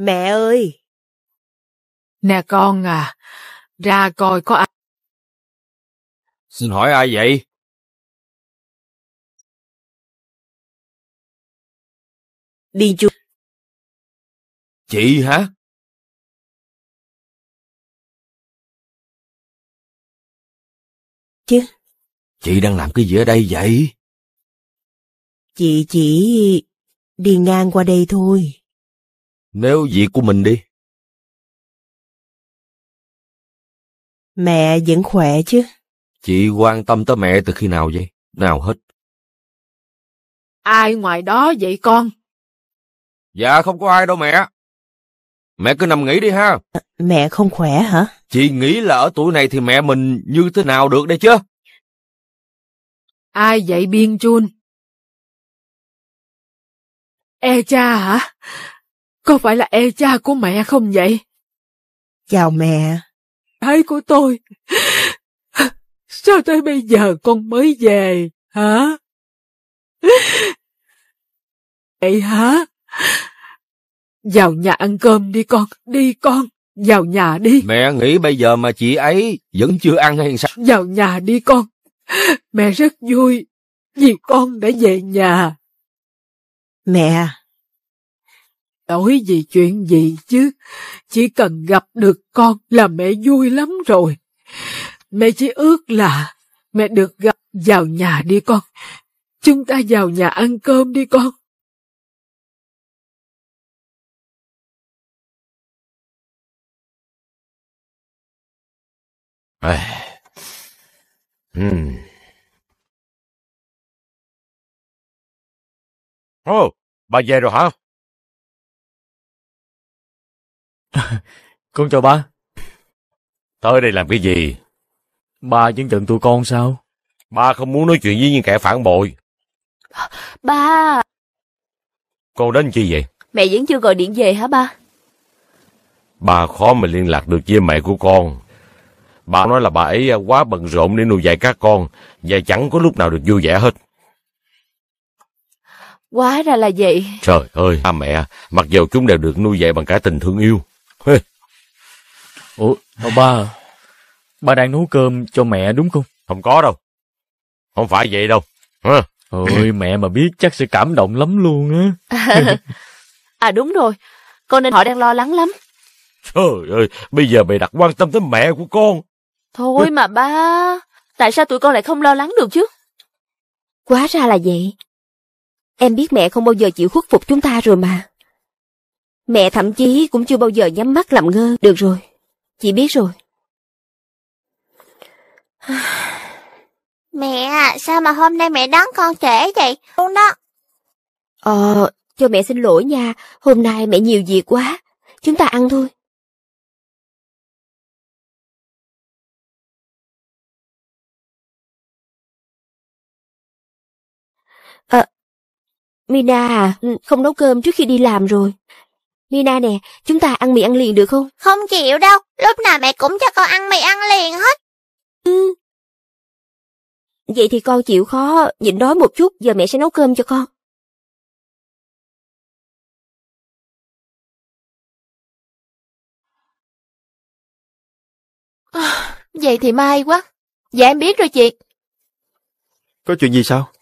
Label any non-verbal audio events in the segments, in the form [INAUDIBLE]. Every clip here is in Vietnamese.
Mẹ ơi! Nè con à, ra coi có ai. Xin hỏi ai vậy? Đi chú. Chị hả? Chứ. Chị đang làm cái gì ở đây vậy? Chị chỉ đi ngang qua đây thôi. Nếu việc của mình đi. Mẹ vẫn khỏe chứ? Chị quan tâm tới mẹ từ khi nào vậy? Nào hết. Ai ngoài đó vậy con? Dạ không có ai đâu mẹ. Mẹ cứ nằm nghỉ đi ha. Mẹ không khỏe hả? Chị nghĩ là ở tuổi này thì mẹ mình như thế nào được đây chứ? Ai vậy Biên Chun? E cha hả? Có phải là e cha của mẹ không vậy? Chào mẹ. thấy của tôi. Sao tới bây giờ con mới về, hả? Vậy hả? Vào nhà ăn cơm đi con, đi con, vào nhà đi. Mẹ nghĩ bây giờ mà chị ấy vẫn chưa ăn hay sao? Vào nhà đi con, mẹ rất vui vì con đã về nhà. Mẹ, Tội gì chuyện gì chứ, chỉ cần gặp được con là mẹ vui lắm rồi. Mẹ chỉ ước là mẹ được gặp vào nhà đi con. Chúng ta vào nhà ăn cơm đi con. À. ừ Ồ, bà về rồi hả? [LAUGHS] con chào ba. Tới đây làm cái gì? Ba chứng trận tụi con sao? Ba không muốn nói chuyện với những kẻ phản bội. Ba! Con đến chi vậy? Mẹ vẫn chưa gọi điện về hả ba? Ba khó mà liên lạc được với mẹ của con. ba nói là bà ấy quá bận rộn để nuôi dạy các con và chẳng có lúc nào được vui vẻ hết. Quá ra là vậy. Trời ơi, ba mẹ, mặc dù chúng đều được nuôi dạy bằng cả tình thương yêu, Hey. Ủa, ông ba Ba đang nấu cơm cho mẹ đúng không? Không có đâu. Không phải vậy đâu. Hả? Ôi, mẹ mà biết chắc sẽ cảm động lắm luôn á. [LAUGHS] à đúng rồi, con nên họ đang lo lắng lắm. Trời ơi, bây giờ mày đặt quan tâm tới mẹ của con. Thôi mà ba, tại sao tụi con lại không lo lắng được chứ? Quá ra là vậy. Em biết mẹ không bao giờ chịu khuất phục chúng ta rồi mà. Mẹ thậm chí cũng chưa bao giờ nhắm mắt làm ngơ. Được rồi, chị biết rồi. [SIGHS] Mẹ, à, sao mà hôm nay mẹ đón con trễ vậy? Luôn đó. Ờ, cho mẹ xin lỗi nha. Hôm nay mẹ nhiều việc quá. Chúng ta ăn thôi. À, Mina à, không nấu cơm trước khi đi làm rồi. Lina nè, chúng ta ăn mì ăn liền được không? Không chịu đâu, lúc nào mẹ cũng cho con ăn mì ăn liền hết. Ừ. Vậy thì con chịu khó, nhịn đói một chút, giờ mẹ sẽ nấu cơm cho con. À, vậy thì may quá. Dạ em biết rồi chị. Có chuyện gì sao?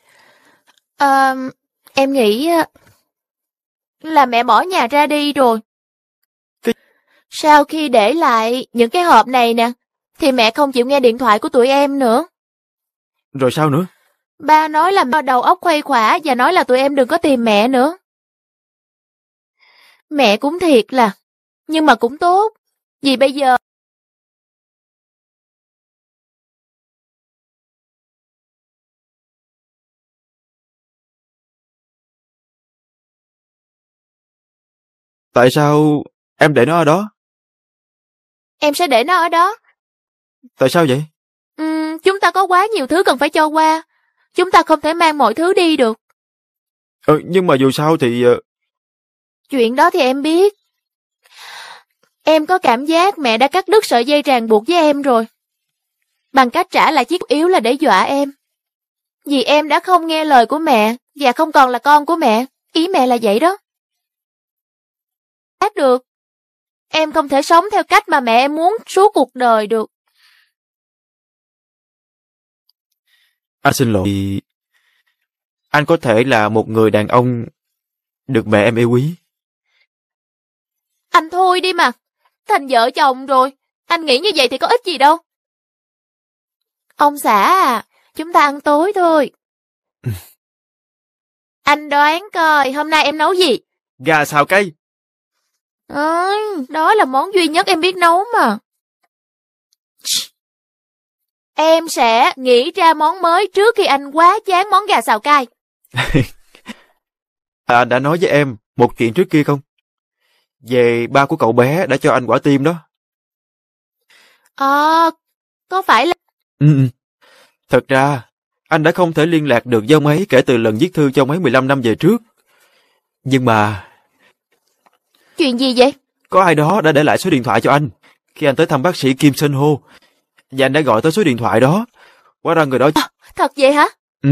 À, em nghĩ là mẹ bỏ nhà ra đi rồi. Cái... Sau khi để lại những cái hộp này nè, thì mẹ không chịu nghe điện thoại của tụi em nữa. Rồi sao nữa? Ba nói là đầu óc khuây khỏa và nói là tụi em đừng có tìm mẹ nữa. Mẹ cũng thiệt là, nhưng mà cũng tốt, vì bây giờ Tại sao em để nó ở đó? Em sẽ để nó ở đó. Tại sao vậy? Uhm, chúng ta có quá nhiều thứ cần phải cho qua. Chúng ta không thể mang mọi thứ đi được. Ờ, nhưng mà dù sao thì... Ờ, Chuyện đó thì em biết. Em có cảm giác mẹ đã cắt đứt sợi dây ràng buộc với em rồi. Bằng cách trả lại chiếc yếu là để dọa em. Vì em đã không nghe lời của mẹ và không còn là con của mẹ. Ý mẹ là vậy đó tác được. Em không thể sống theo cách mà mẹ em muốn suốt cuộc đời được. Anh à, xin lỗi. Anh có thể là một người đàn ông được mẹ em yêu quý. Anh thôi đi mà. Thành vợ chồng rồi. Anh nghĩ như vậy thì có ích gì đâu. Ông xã à, chúng ta ăn tối thôi. Ừ. Anh đoán coi hôm nay em nấu gì? Gà xào cây. À, đó là món duy nhất em biết nấu mà. Em sẽ nghĩ ra món mới trước khi anh quá chán món gà xào cay. [LAUGHS] à, đã nói với em một chuyện trước kia không? Về ba của cậu bé đã cho anh quả tim đó. À, có phải là... Ừ, ừ, thật ra, anh đã không thể liên lạc được với ông ấy kể từ lần viết thư cho mấy ấy 15 năm về trước. Nhưng mà Chuyện gì vậy? Có ai đó đã để lại số điện thoại cho anh khi anh tới thăm bác sĩ Kim Sơn Hô. Và anh đã gọi tới số điện thoại đó. Quá ra người đó... À, thật vậy hả? Ừ.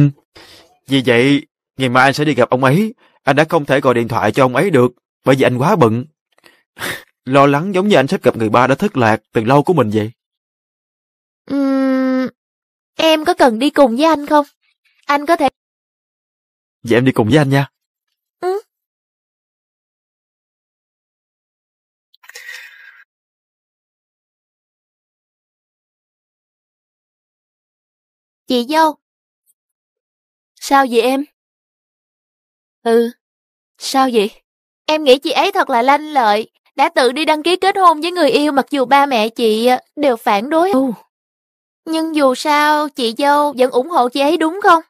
Vì vậy, ngày mai anh sẽ đi gặp ông ấy. Anh đã không thể gọi điện thoại cho ông ấy được bởi vì anh quá bận. [LAUGHS] Lo lắng giống như anh sắp gặp người ba đã thất lạc từ lâu của mình vậy. Uhm, em có cần đi cùng với anh không? Anh có thể... Vậy em đi cùng với anh nha. Chị dâu! Sao vậy em? Ừ, sao vậy? Em nghĩ chị ấy thật là lanh lợi, đã tự đi đăng ký kết hôn với người yêu mặc dù ba mẹ chị ờ, đều phản đối. Ừ. Nhưng dù sao, chị dâu vẫn ủng hộ chị ấy đúng không?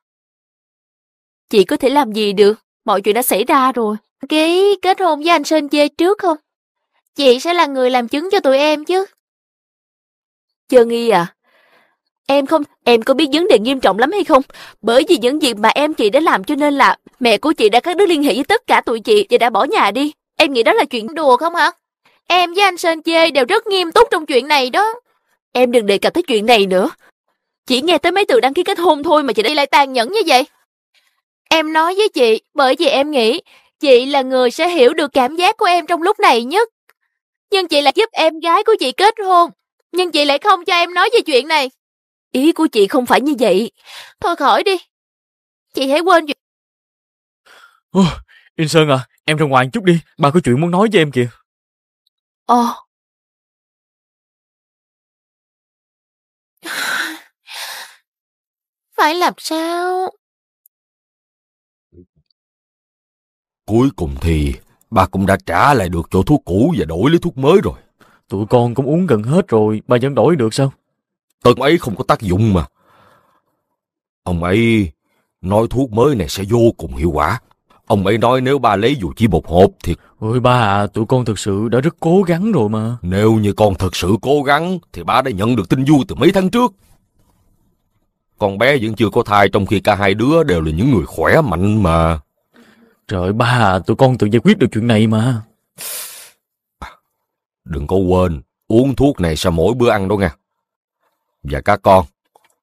Chị có thể làm gì được, mọi chuyện đã xảy ra rồi. Ký kết hôn với anh Sơn Dê trước không? Chị sẽ là người làm chứng cho tụi em chứ. Trơn Nghi à, Em không, em có biết vấn đề nghiêm trọng lắm hay không? Bởi vì những việc mà em chị đã làm cho nên là mẹ của chị đã cắt đứt liên hệ với tất cả tụi chị và đã bỏ nhà đi. Em nghĩ đó là chuyện đùa không hả? Em với anh Sơn Chê đều rất nghiêm túc trong chuyện này đó. Em đừng đề cập tới chuyện này nữa. Chỉ nghe tới mấy từ đăng ký kết hôn thôi mà chị đi lại tàn nhẫn như vậy. Em nói với chị bởi vì em nghĩ chị là người sẽ hiểu được cảm giác của em trong lúc này nhất. Nhưng chị lại giúp em gái của chị kết hôn. Nhưng chị lại không cho em nói về chuyện này. Ý của chị không phải như vậy. Thôi khỏi đi. Chị hãy quên chuyện... Ô, In Sơn à, em ra ngoài một chút đi. Bà có chuyện muốn nói với em kìa. Ồ. Ờ. Oh. Phải làm sao? Cuối cùng thì bà cũng đã trả lại được chỗ thuốc cũ và đổi lấy thuốc mới rồi. Tụi con cũng uống gần hết rồi, bà vẫn đổi được sao? Tần ấy không có tác dụng mà. Ông ấy nói thuốc mới này sẽ vô cùng hiệu quả. Ông ấy nói nếu ba lấy dù chỉ một hộp thì... Ôi ba à, tụi con thực sự đã rất cố gắng rồi mà. Nếu như con thật sự cố gắng thì ba đã nhận được tin vui từ mấy tháng trước. Con bé vẫn chưa có thai trong khi cả hai đứa đều là những người khỏe mạnh mà. Trời ba à, tụi con tự giải quyết được chuyện này mà. Đừng có quên, uống thuốc này sau mỗi bữa ăn đó nha và các con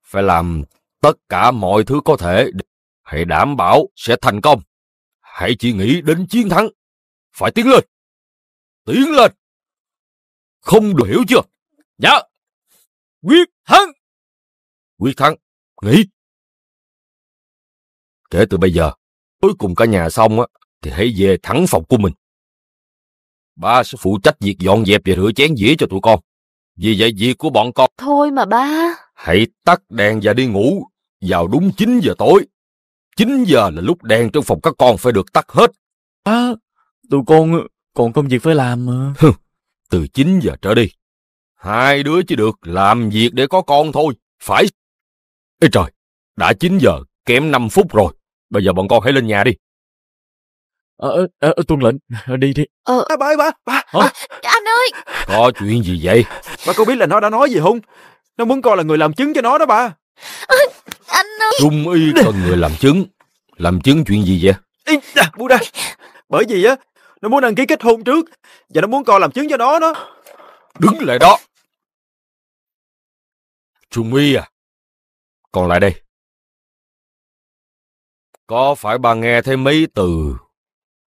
phải làm tất cả mọi thứ có thể để hãy đảm bảo sẽ thành công hãy chỉ nghĩ đến chiến thắng phải tiến lên tiến lên không được hiểu chưa dạ quyết thắng quyết thắng nghĩ kể từ bây giờ cuối cùng cả nhà xong á thì hãy về thẳng phòng của mình ba sẽ phụ trách việc dọn dẹp và rửa chén dĩa cho tụi con vì vậy việc của bọn con... Thôi mà ba... Hãy tắt đèn và đi ngủ. Vào đúng 9 giờ tối. 9 giờ là lúc đèn trong phòng các con phải được tắt hết. À, tụi con còn công việc phải làm mà. từ 9 giờ trở đi. Hai đứa chỉ được làm việc để có con thôi. Phải. Ê trời, đã 9 giờ, kém 5 phút rồi. Bây giờ bọn con hãy lên nhà đi. Ờ, à, ờ, à, ờ, ờ, tuân lệnh, đi đi. Ờ. À, bà ơi, bà, bà, Hả? Anh ơi. Có chuyện gì vậy? Bà có biết là nó đã nói gì không? Nó muốn coi là người làm chứng cho nó đó bà. À, anh ơi. Trung y cần người làm chứng. Làm chứng chuyện gì vậy? Ý, à, Buddha. Bởi vì á, nó muốn đăng ký kết hôn trước. Và nó muốn coi làm chứng cho nó đó. Đứng lại đó. Trung y à. Còn lại đây. Có phải bà nghe thấy mấy từ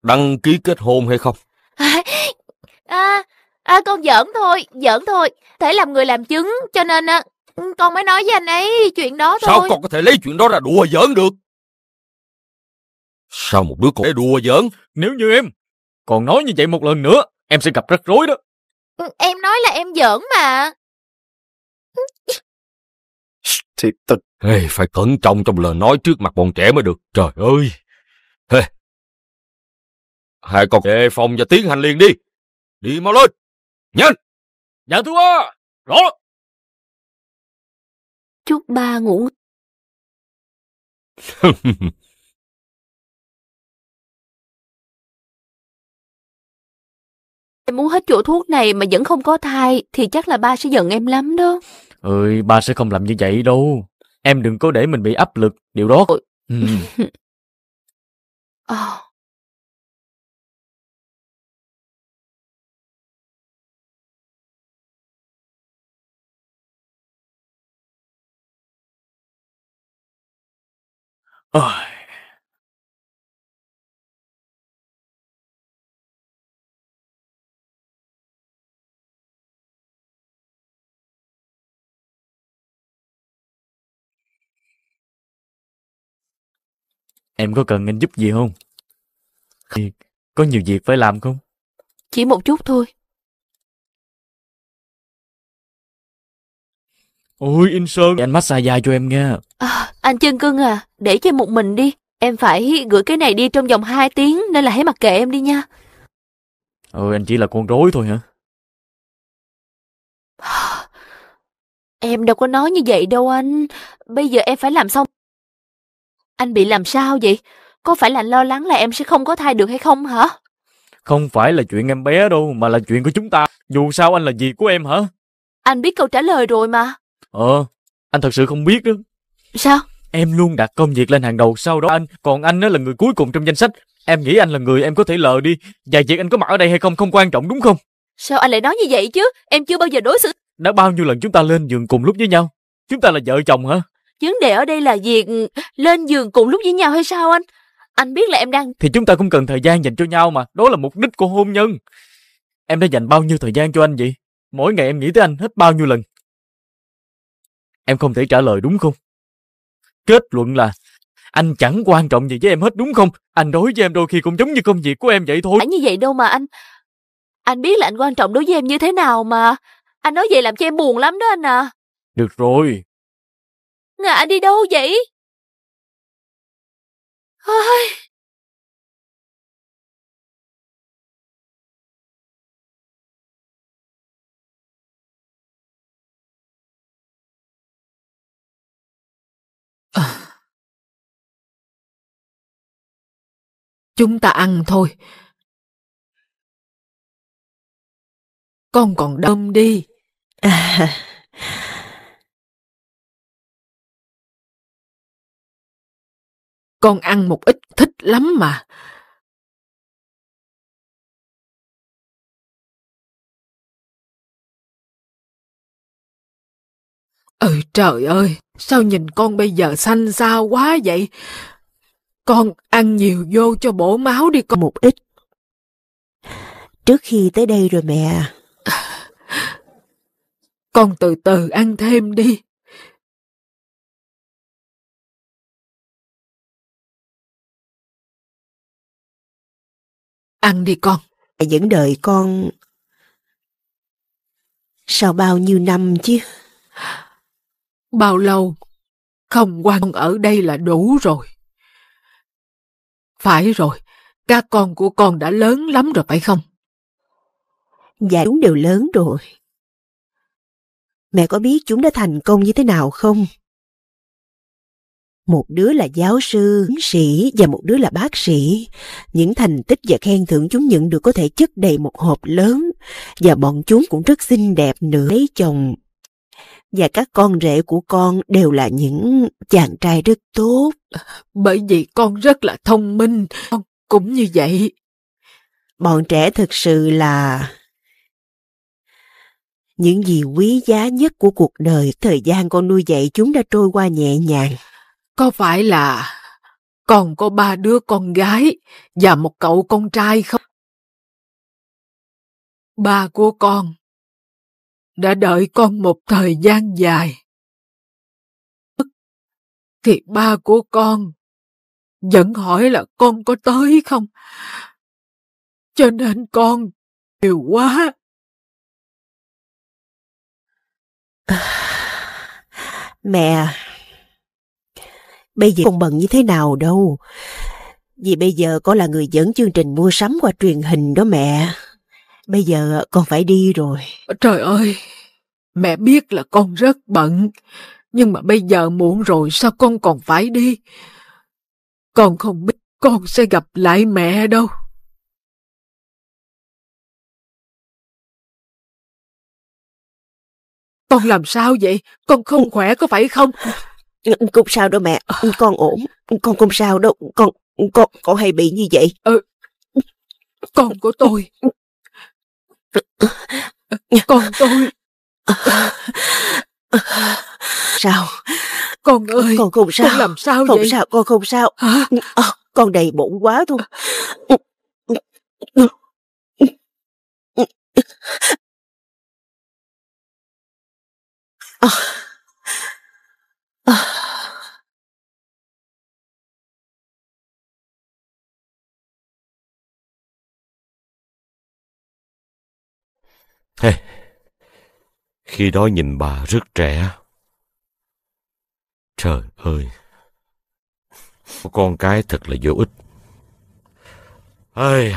đăng ký kết hôn hay không? À, à, à con giỡn thôi, giỡn thôi. Thể làm người làm chứng, cho nên à, con mới nói với anh ấy chuyện đó thôi. Sao con có thể lấy chuyện đó ra đùa giỡn được? Sao một đứa con để đùa giỡn? Nếu như em còn nói như vậy một lần nữa, em sẽ gặp rắc rối đó. Ừ, em nói là em giỡn mà. Thiệt tình. Hey, phải cẩn trọng trong lời nói trước mặt bọn trẻ mới được. Trời ơi. Hey, Hai con đề phòng và tiến hành liền đi. Đi mau lên. Nhanh. Dạ thưa ba. Rõ. Trúc ba ngủ. [LAUGHS] Em uống hết chỗ thuốc này mà vẫn không có thai thì chắc là ba sẽ giận em lắm đó. Ơi, ừ, ba sẽ không làm như vậy đâu. Em đừng có để mình bị áp lực, điều đó. Ừ. oh. [LAUGHS] Ôi. Em có cần anh giúp gì không? Có nhiều việc phải làm không? Chỉ một chút thôi. Ôi, In Sơn, anh massage da cho em nghe. À, anh chân cưng à, để cho em một mình đi. Em phải gửi cái này đi trong vòng 2 tiếng nên là hãy mặc kệ em đi nha. Ừ, anh chỉ là con rối thôi hả? Em đâu có nói như vậy đâu anh. Bây giờ em phải làm xong. Anh bị làm sao vậy? Có phải là anh lo lắng là em sẽ không có thai được hay không hả? Không phải là chuyện em bé đâu, mà là chuyện của chúng ta. Dù sao anh là gì của em hả? Anh biết câu trả lời rồi mà. Ờ, anh thật sự không biết đó. Sao? Em luôn đặt công việc lên hàng đầu, sau đó anh, còn anh đó là người cuối cùng trong danh sách. Em nghĩ anh là người em có thể lờ đi, và việc anh có mặt ở đây hay không không quan trọng đúng không? Sao anh lại nói như vậy chứ? Em chưa bao giờ đối xử... Đã bao nhiêu lần chúng ta lên giường cùng lúc với nhau? Chúng ta là vợ chồng hả? Vấn đề ở đây là việc lên giường cùng lúc với nhau hay sao anh? Anh biết là em đang... Thì chúng ta cũng cần thời gian dành cho nhau mà, đó là mục đích của hôn nhân. Em đã dành bao nhiêu thời gian cho anh vậy? Mỗi ngày em nghĩ tới anh hết bao nhiêu lần? em không thể trả lời đúng không? Kết luận là anh chẳng quan trọng gì với em hết đúng không? Anh đối với em đôi khi cũng giống như công việc của em vậy thôi. Anh như vậy đâu mà anh. Anh biết là anh quan trọng đối với em như thế nào mà. Anh nói vậy làm cho em buồn lắm đó anh à. Được rồi. Ngà anh đi đâu vậy? Ôi... [LAUGHS] Chúng ta ăn thôi. Con còn đâm đi. [LAUGHS] Con ăn một ít thích lắm mà. Ừ trời ơi, sao nhìn con bây giờ xanh xao quá vậy? Con ăn nhiều vô cho bổ máu đi con. Một ít. Trước khi tới đây rồi mẹ. Con từ từ ăn thêm đi. Ăn đi con. Vẫn đợi con sau bao nhiêu năm chứ. Bao lâu không quan ở đây là đủ rồi. Phải rồi, các con của con đã lớn lắm rồi phải không? Dạ chúng đều lớn rồi. Mẹ có biết chúng đã thành công như thế nào không? Một đứa là giáo sư, tiến sĩ và một đứa là bác sĩ. Những thành tích và khen thưởng chúng nhận được có thể chất đầy một hộp lớn và bọn chúng cũng rất xinh đẹp nữa. Lấy chồng và các con rể của con đều là những chàng trai rất tốt. Bởi vì con rất là thông minh, con cũng như vậy. Bọn trẻ thực sự là những gì quý giá nhất của cuộc đời, thời gian con nuôi dạy chúng đã trôi qua nhẹ nhàng. Có phải là còn có ba đứa con gái và một cậu con trai không? Ba của con đã đợi con một thời gian dài. Thì ba của con vẫn hỏi là con có tới không? Cho nên con nhiều quá. [SIGHS] Mẹ, bây giờ con bận như thế nào đâu. Vì bây giờ con là người dẫn chương trình mua sắm qua truyền hình đó mẹ. Bây giờ con phải đi rồi. Trời ơi, mẹ biết là con rất bận, nhưng mà bây giờ muộn rồi sao con còn phải đi? Con không biết con sẽ gặp lại mẹ đâu. Con làm sao vậy? Con không khỏe có phải không? Không sao đâu mẹ, con ổn, con không sao đâu, con con con hay bị như vậy. Ừ, con của tôi con tôi Sao Con ơi Con không sao Con làm sao Không vậy? sao con không sao Hả? Ờ, con đầy bụng quá thôi Hey, khi đó nhìn bà rất trẻ. Trời ơi! Con cái thật là vô ích. Ây,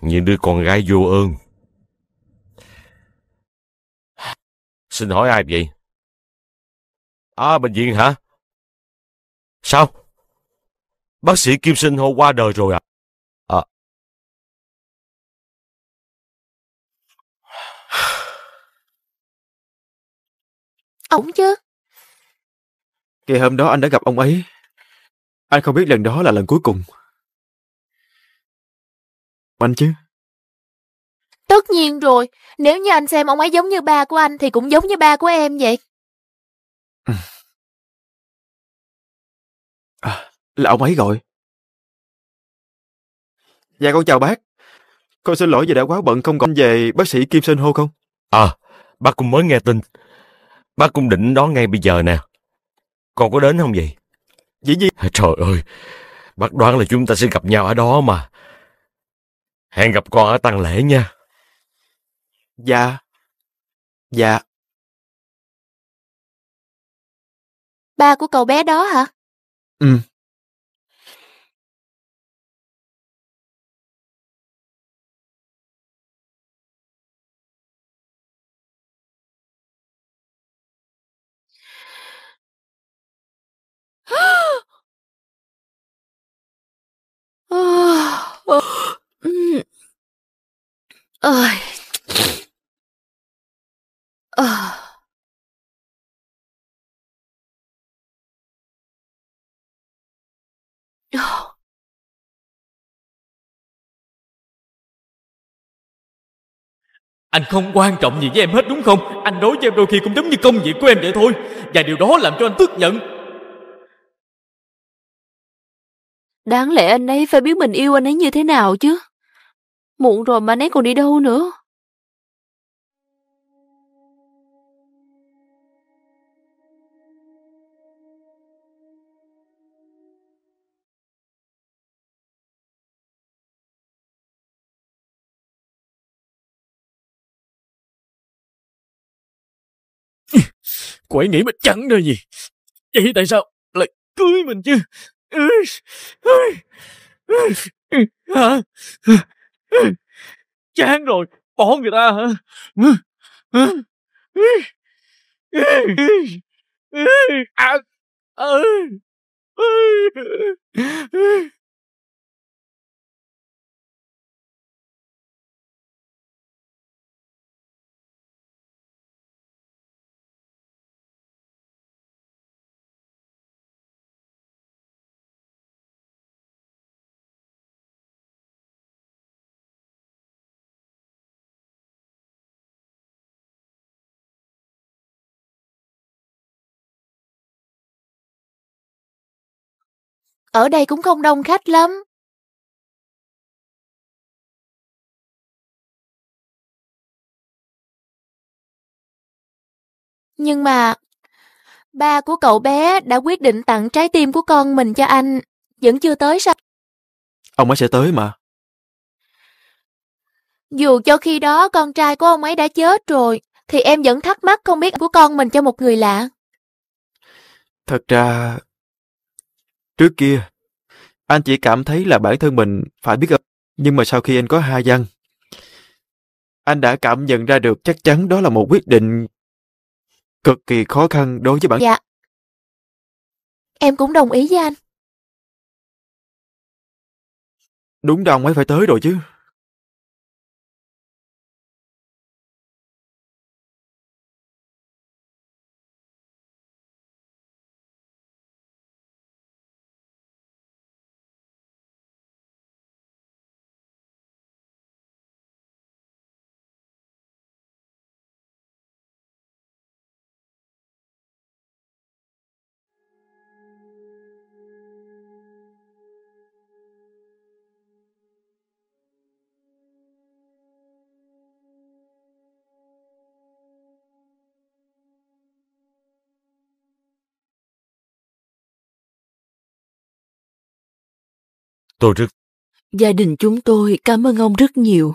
những đứa con gái vô ơn. Xin hỏi ai vậy? À, bệnh viện hả? Sao? Bác sĩ Kim Sinh hôm qua đời rồi à? ổng chứ ngày hôm đó anh đã gặp ông ấy anh không biết lần đó là lần cuối cùng anh chứ tất nhiên rồi nếu như anh xem ông ấy giống như ba của anh thì cũng giống như ba của em vậy ừ. à, là ông ấy rồi dạ con chào bác con xin lỗi vì đã quá bận không còn về bác sĩ kim sơn hô không à bác cũng mới nghe tin Bác cũng định đó ngay bây giờ nè. Con có đến không vậy? Dĩ nhiên. Trời ơi, bác đoán là chúng ta sẽ gặp nhau ở đó mà. Hẹn gặp con ở tăng lễ nha. Dạ. Dạ. Ba của cậu bé đó hả? Ừ, Ôi. à Anh không quan trọng gì với em hết đúng không? Anh đối với em đôi khi cũng giống như công việc của em vậy thôi. Và điều đó làm cho anh tức giận. Đáng lẽ anh ấy phải biết mình yêu anh ấy như thế nào chứ. Muộn rồi mà anh ấy còn đi đâu nữa. quậy [LAUGHS] nghĩ mình chẳng ra gì. Vậy tại sao lại cưới mình chứ? chán rồi bỏ người ta hả à, à, à, à, à, à, à, Ở đây cũng không đông khách lắm. Nhưng mà, ba của cậu bé đã quyết định tặng trái tim của con mình cho anh, vẫn chưa tới sao? Ông ấy sẽ tới mà. Dù cho khi đó con trai của ông ấy đã chết rồi, thì em vẫn thắc mắc không biết của con mình cho một người lạ. Thật ra, Trước kia, anh chỉ cảm thấy là bản thân mình phải biết ơn, nhưng mà sau khi anh có hai văn, anh đã cảm nhận ra được chắc chắn đó là một quyết định cực kỳ khó khăn đối với bản Dạ. Em cũng đồng ý với anh. Đúng đồng mới phải tới rồi chứ. Tôi rất... Gia đình chúng tôi cảm ơn ông rất nhiều.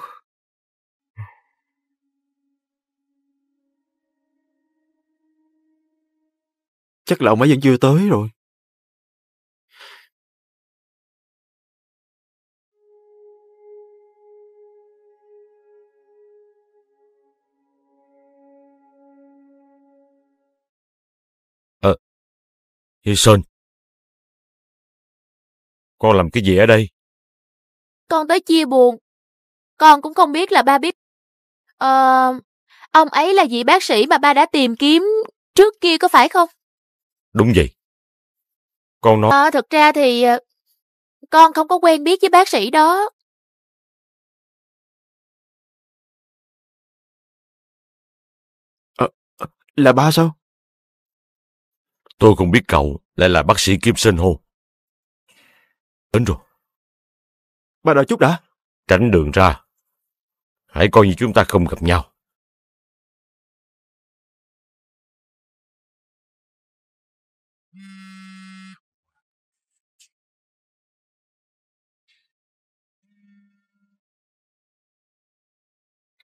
Chắc là ông ấy vẫn chưa tới rồi. Ờ, à, Sơn, con làm cái gì ở đây? Con tới chia buồn. Con cũng không biết là ba biết. Ờ, ông ấy là vị bác sĩ mà ba đã tìm kiếm trước kia có phải không? Đúng vậy. Con nói... À, thực ra thì ờ, con không có quen biết với bác sĩ đó. À, là ba sao? Tôi không biết cậu lại là bác sĩ Kim Sinh Hô. Đến rồi. Bà đợi chút đã. Tránh đường ra. Hãy coi như chúng ta không gặp nhau.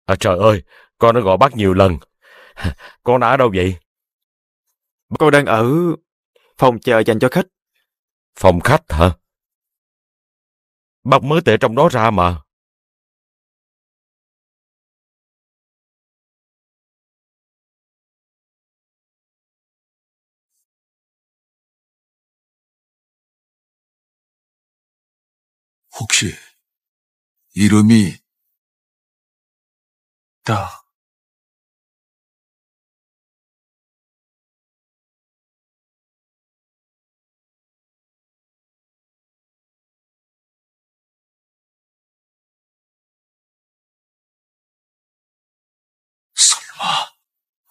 À, trời ơi, con đã gọi bác nhiều lần. [LAUGHS] Con đã ở đâu vậy? Con đang ở phòng chờ dành cho khách. Phòng khách hả? Bọc mớ tệ trong đó ra mà. 혹시 이름이 딱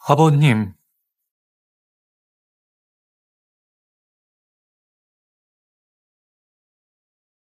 아버님,